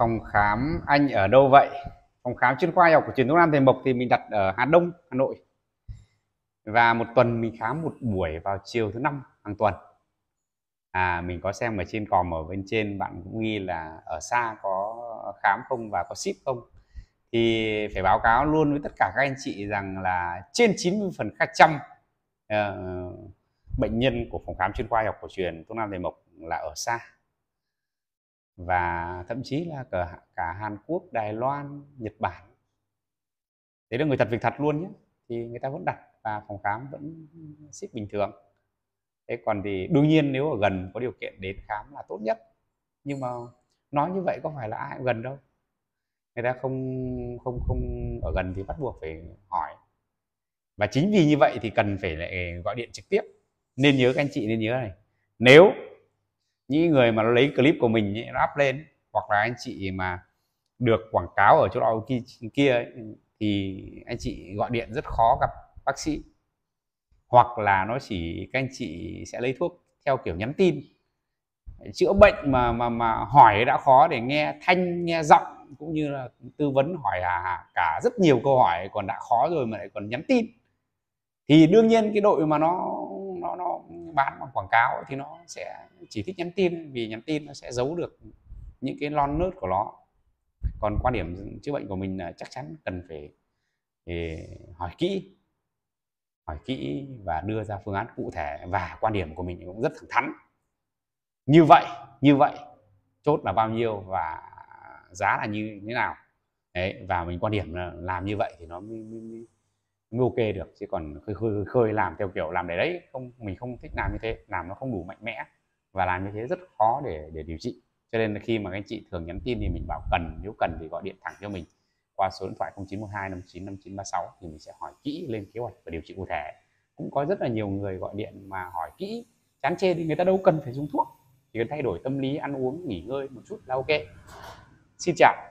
phòng khám anh ở đâu vậy phòng khám chuyên khoa học của truyền thống nam thầy mộc thì mình đặt ở hà đông hà nội và một tuần mình khám một buổi vào chiều thứ năm hàng tuần à mình có xem ở trên còm ở bên trên bạn cũng ghi là ở xa có khám không và có ship không thì phải báo cáo luôn với tất cả các anh chị rằng là trên 90 phần khác trăm ờ, bệnh nhân của phòng khám chuyên khoa học cổ truyền Thuốc Nam Thầy Mộc là ở xa và thậm chí là cả, cả Hàn Quốc, Đài Loan, Nhật Bản. Đấy là người thật việc thật luôn nhé. Thì người ta vẫn đặt và phòng khám vẫn ship bình thường. Thế còn thì đương nhiên nếu ở gần có điều kiện đến khám là tốt nhất. Nhưng mà nói như vậy có phải là ai cũng gần đâu. Người ta không không không ở gần thì bắt buộc phải hỏi. Và chính vì như vậy thì cần phải lại gọi điện trực tiếp. Nên nhớ các anh chị nên nhớ này. Nếu những người mà nó lấy clip của mình ấy, up lên hoặc là anh chị mà được quảng cáo ở chỗ đó kia thì anh chị gọi điện rất khó gặp bác sĩ hoặc là nó chỉ các anh chị sẽ lấy thuốc theo kiểu nhắn tin chữa bệnh mà mà mà hỏi đã khó để nghe thanh nghe giọng cũng như là tư vấn hỏi à, cả rất nhiều câu hỏi còn đã khó rồi mà lại còn nhắn tin thì đương nhiên cái đội mà nó nó nó bán bằng quảng cáo ấy, thì nó sẽ chỉ thích nhắn tin vì nhắn tin nó sẽ giấu được những cái lon nớt của nó còn quan điểm chữa bệnh của mình là chắc chắn cần phải, phải ừ, hỏi kỹ hỏi kỹ và đưa ra phương án cụ thể và quan điểm của mình cũng rất thẳng thắn như vậy như vậy chốt là bao nhiêu và giá là như thế nào đấy và mình quan điểm là làm như vậy thì nó mới, mới, mới mới ok được chứ còn khơi khơi khơi làm theo kiểu làm để đấy không mình không thích làm như thế làm nó không đủ mạnh mẽ và làm như thế rất khó để để điều trị cho nên là khi mà anh chị thường nhắn tin thì mình bảo cần nếu cần thì gọi điện thẳng cho mình qua số điện thoại 0912 59 5936 thì mình sẽ hỏi kỹ lên kế hoạch và điều trị cụ thể cũng có rất là nhiều người gọi điện mà hỏi kỹ chán chê thì người ta đâu cần phải dùng thuốc chỉ cần thay đổi tâm lý ăn uống nghỉ ngơi một chút là ok xin chào